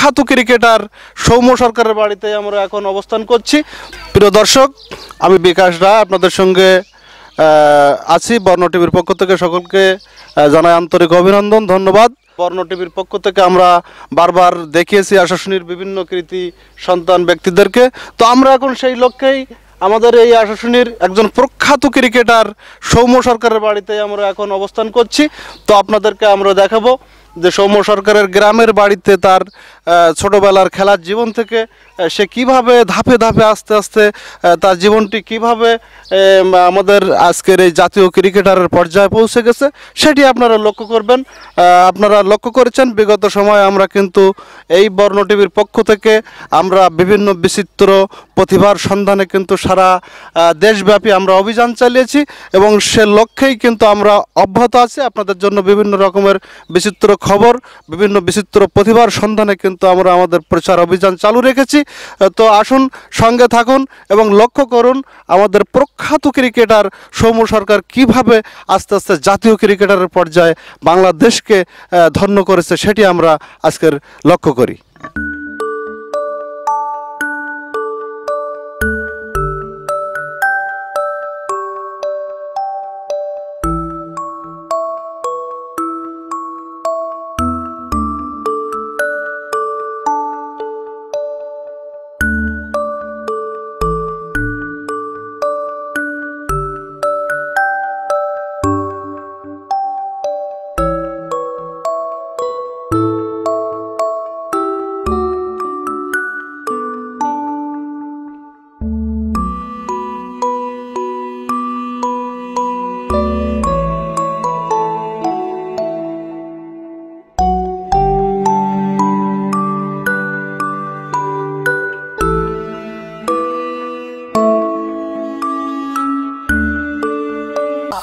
বিখ্যাত ক্রিকেটার সৌম্য সরকারের বাড়িতে আমরা এখন অবস্থান করছি প্রিয় দর্শক আমি বিকাশ রায় আপনাদের সঙ্গে আছি বর্ণ টিভির পক্ষ থেকে সকলকে জানাই আন্তরিক অভিনন্দন ধন্যবাদ বর্ণ টিভির পক্ষ থেকে আমরা বারবার দেখিয়েছি আশাশুনির বিভিন্ন কৃতি সন্তান ব্যক্তিদেরকে তো আমরা এখন সেই লক্ষ্যেই আমাদের এই আশাশুনির একজন প্রখ্যাত ক্রিকেটার সৌম্য সরকারের বাড়িতে আমরা এখন অবস্থান করছি তো আপনাদেরকে আমরা দেখাবো যে সৌম্য সরকারের গ্রামের বাড়িতে তার ছোটবেলার খেলার জীবন থেকে সে কিভাবে ধাপে ধাপে আস্তে আস্তে তার জীবনটি কিভাবে আমাদের আজকের এই জাতীয় ক্রিকেটারের পর্যায়ে পৌঁছে গেছে সেটি আপনারা লক্ষ্য করবেন আপনারা লক্ষ্য করেছেন বিগত সময়ে আমরা কিন্তু এই বর্ণ টিভির পক্ষ থেকে আমরা বিভিন্ন বিচিত্র প্রতিভার সন্ধানে কিন্তু সারা দেশব্যাপী আমরা অভিযান চালিয়েছি এবং সে লক্ষ্যেই কিন্তু আমরা অব্যাহত আছি আপনাদের জন্য বিভিন্ন রকমের বিচিত্র খবর বিভিন্ন বিচিত্র প্রতিভার সন্ধানে কিন্তু আমরা আমাদের প্রচার অভিযান চালু রেখেছি তো আসুন সঙ্গে থাকুন এবং লক্ষ্য করুন আমাদের প্রখ্যাত ক্রিকেটার সৌম্য সরকার কিভাবে আস্তে আস্তে জাতীয় ক্রিকেটারের পর্যায়ে বাংলাদেশকে ধন্য করেছে সেটি আমরা আজকের লক্ষ্য করি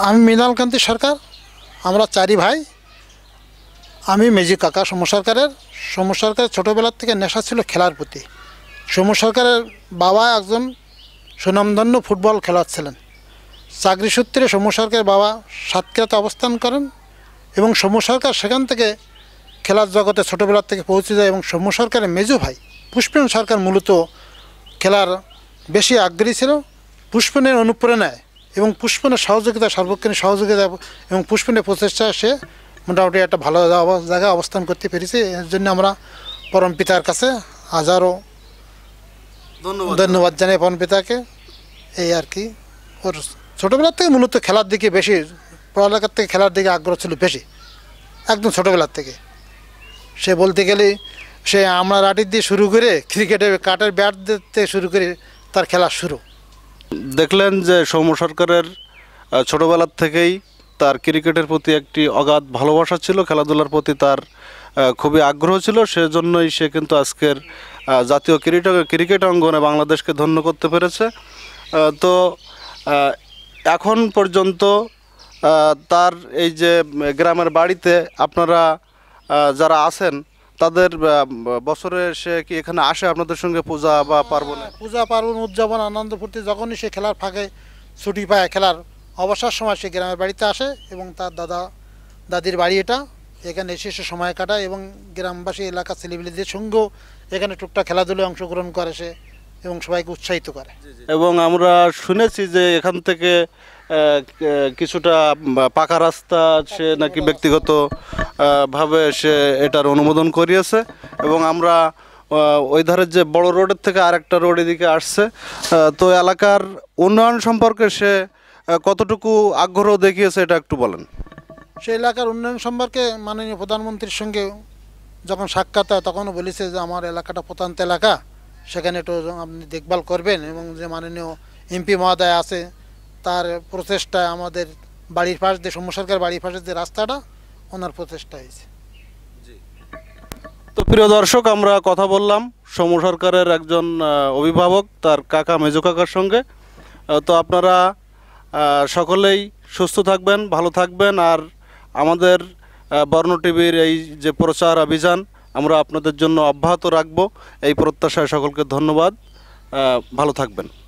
আমি মৃণালকান্তি সরকার আমরা চারি ভাই আমি মেজি কাকা সমু সরকারের সমু সরকারের ছোটোবেলার থেকে নেশা ছিল খেলার প্রতি সমু সরকারের বাবা একজন সুনামধন্য ফুটবল খেলোয়াড় ছিলেন চাকরি সূত্রে সমু সরকারের বাবা সাতক্ষীরাতে অবস্থান করেন এবং সমু সরকার সেখান থেকে খেলার জগতে ছোটোবেলার থেকে পৌঁছে যায় এবং সৌম্য সরকারের মেজু ভাই পুষ্পেন সরকার মূলত খেলার বেশি আগ্রহী ছিল পুষ্পনের অনুপ্রেরণায় এবং পুষ্পনের সহযোগিতা সর্বক্ষণ সহযোগিতা এবং পুষ্পনের প্রচেষ্টা সে মোটামুটি একটা ভালো জায়গায় অবস্থান করতে পেরেছি এর জন্য আমরা পরম পিতার কাছে হাজারো ধন্যবাদ জানাই পরম পিতাকে এই আর কি ওর ছোটোবেলার থেকে মূলত খেলার দিকে বেশি পড়ালেখার থেকে খেলার দিকে আগ্রহ ছিল বেশি একদম ছোটোবেলার থেকে সে বলতে গেলে সে আমরা রাটির দিয়ে শুরু করে ক্রিকেটে কাঠের ব্যাট দিতে শুরু করে তার খেলা শুরু দেখলেন যে সৌম্য সরকারের ছোটোবেলার থেকেই তার ক্রিকেটের প্রতি একটি অগাধ ভালোবাসা ছিল খেলাধুলার প্রতি তার খুবই আগ্রহ ছিল সেজন্যই সে কিন্তু আজকের জাতীয় ক্রিকেট ক্রিকেট অঙ্গনে বাংলাদেশকে ধন্য করতে পেরেছে তো এখন পর্যন্ত তার এই যে গ্রামের বাড়িতে আপনারা যারা আছেন তাদের বছরে সে কি এখানে আসে আপনাদের সঙ্গে পূজা বা পার্বণ পূজা পার্বণ উদযাপন আনন্দ ফুর্তি যখনই সে খেলার ফাঁকে ছুটি পায় খেলার অবসর সময় সে গ্রামের বাড়িতে আসে এবং তার দাদা দাদির বাড়ি এটা এখানে এসে সে সময় কাটায় এবং গ্রামবাসী এলাকার ছেলেপিলেদের সঙ্গেও এখানে টুকটাক খেলাধুলায় অংশগ্রহণ করে সে এবং সবাইকে উৎসাহিত করে এবং আমরা শুনেছি যে এখান থেকে কিছুটা পাকা রাস্তা সে নাকি ব্যক্তিগত ভাবে সে এটার অনুমোদন করিয়েছে এবং আমরা ওই ধারের যে বড় রোডের থেকে আরেকটা রোড এদিকে আসছে তো এলাকার উন্নয়ন সম্পর্কে সে কতটুকু আগ্রহ দেখিয়েছে এটা একটু বলেন সেই এলাকার উন্নয়ন সম্পর্কে মাননীয় প্রধানমন্ত্রীর সঙ্গে যখন সাক্ষাৎ হয় তখনও বলেছে যে আমার এলাকাটা প্রতান্ত এলাকা সেখানে একটু আপনি দেখভাল করবেন এবং যে মাননীয় এমপি মহোদয় আছে তার প্রচেষ্টায় আমাদের বাড়ির পাশ দিয়ে সমসরকার বাড়ির পাশে যে রাস্তাটা ওনার প্রচেষ্টা হয়েছে তো প্রিয় দর্শক আমরা কথা বললাম সমু সরকারের একজন অভিভাবক তার কাকা মেজো কাকার সঙ্গে তো আপনারা সকলেই সুস্থ থাকবেন ভালো থাকবেন আর আমাদের বর্ণ টিভির এই যে প্রচার অভিযান আমরা আপনাদের জন্য অব্যাহত রাখব এই প্রত্যাশায় সকলকে ধন্যবাদ ভালো থাকবেন